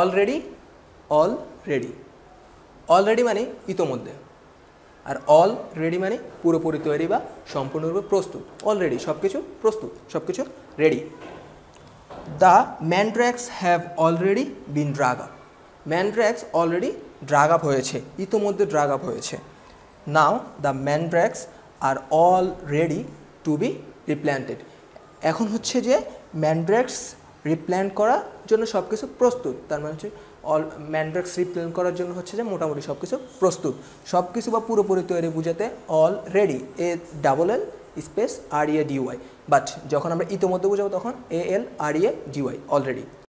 already all already already মানে ইতোমধ্যে আর all ready মানে পুরোপুরি তৈরি বা সম্পূর্ণরূপে প্রস্তুত অলরেডি সব কিছু প্রস্তুত সব কিছু ready the mandrax have already been drug up mandrax already drug up হয়েছে ইতোমধ্যে ড্রাগ আপ হয়েছে now the mandrax are all ready to be replanted এখন হচ্ছে যে ম্যান্ড্রাক্স রিপ্ল্যান্ট করার জন্য সব কিছু প্রস্তুত তার মানে হচ্ছে অল ম্যান্ড্রাক্স রিপ্ল্যান করার জন্য হচ্ছে যে মোটামুটি সব কিছু প্রস্তুত সব কিছু বা পুরোপুরি তৈরি বুঝাতে already A double L space R E D Y but যখন আমরা ইতোমধ্যে বুঝাবো তখন এ এল আর ইয়ে ডিওয়াই অলরেডি